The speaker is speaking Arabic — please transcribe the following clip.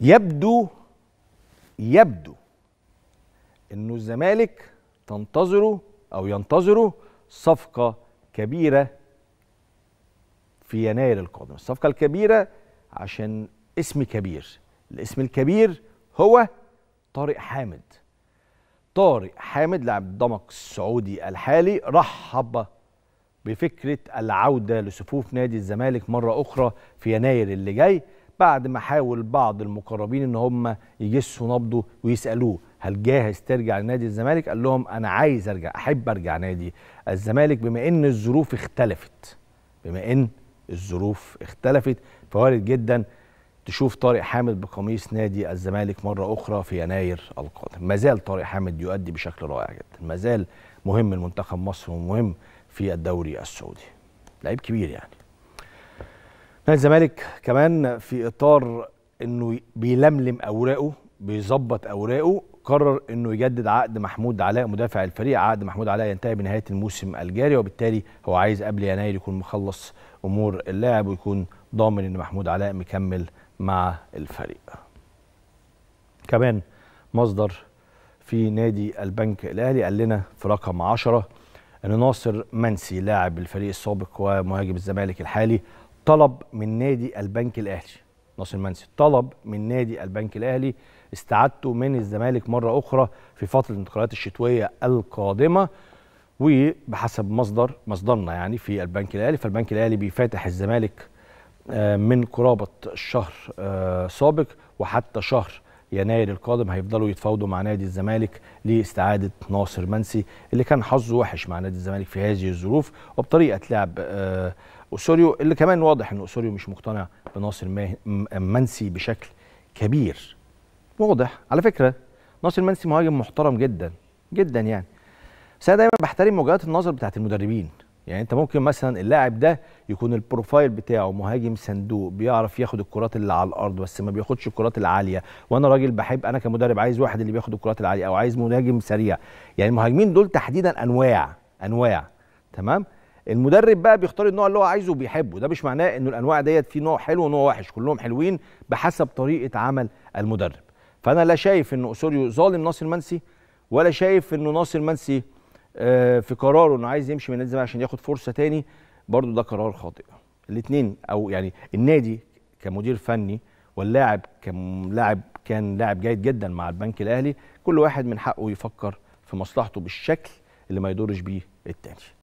يبدو يبدو انه الزمالك تنتظره او ينتظره صفقه كبيره في يناير القادم الصفقه الكبيره عشان اسم كبير الاسم الكبير هو طارق حامد طارق حامد لاعب ضمك السعودي الحالي رحب بفكره العوده لصفوف نادي الزمالك مره اخرى في يناير اللي جاي بعد ما حاول بعض المقربين ان هم يجسوا نبضه ويسالوه هل جاهز ترجع لنادي الزمالك؟ قال لهم انا عايز ارجع احب ارجع نادي الزمالك بما ان الظروف اختلفت بما ان الظروف اختلفت فوارد جدا تشوف طارق حامد بقميص نادي الزمالك مره اخرى في يناير القادم، ما زال طارق حامد يؤدي بشكل رائع جدا، ما زال مهم لمنتخب مصر ومهم في الدوري السعودي. لعيب كبير يعني. نادي الزمالك كمان في اطار انه بيلملم اوراقه بيظبط اوراقه قرر انه يجدد عقد محمود علاء مدافع الفريق عقد محمود علاء ينتهي بنهايه الموسم الجاري وبالتالي هو عايز قبل يناير يكون مخلص امور اللاعب ويكون ضامن ان محمود علاء مكمل مع الفريق كمان مصدر في نادي البنك الاهلي قال لنا في رقم 10 ان ناصر منسي لاعب الفريق السابق ومهاجم الزمالك الحالي طلب من نادي البنك الاهلي ناصر منسي طلب من نادي البنك الاهلي استعادته من الزمالك مره اخرى في فتره الانتقالات الشتويه القادمه وبحسب مصدر مصدرنا يعني في البنك الاهلي فالبنك الاهلي بيفاتح الزمالك آه، من قرابه شهر آه، سابق وحتى شهر يناير القادم هيفضلوا يتفاوضوا مع نادي الزمالك لاستعاده ناصر منسي اللي كان حظه وحش مع نادي الزمالك في هذه الظروف وبطريقه لعب اسوريو آه، اللي كمان واضح ان اسوريو مش مقتنع بناصر منسي بشكل كبير واضح على فكره ناصر منسي مهاجم محترم جدا جدا يعني بس انا دايما بحترم وجهات النظر بتاعت المدربين يعني انت ممكن مثلا اللاعب ده يكون البروفايل بتاعه مهاجم صندوق بيعرف ياخد الكرات اللي على الارض بس ما بياخدش الكرات العاليه وانا راجل بحب انا كمدرب عايز واحد اللي بياخد الكرات العاليه او عايز مهاجم سريع يعني المهاجمين دول تحديدا انواع انواع تمام المدرب بقى بيختار النوع اللي هو عايزه وبيحبه ده مش معناه انه الانواع ديت في نوع حلو ونوع وحش كلهم حلوين بحسب طريقه عمل المدرب فانا لا شايف ان اسوريو ظالم ناصر منسي ولا شايف انه ناصر منسي آه، في قراره انه عايز يمشي من النادي الزمالك عشان ياخد فرصه تاني برضه ده قرار خاطئ الاثنين او يعني النادي كمدير فني واللاعب كلاعب كان لاعب جيد جدا مع البنك الاهلي كل واحد من حقه يفكر في مصلحته بالشكل اللي ما يضرش بيه التاني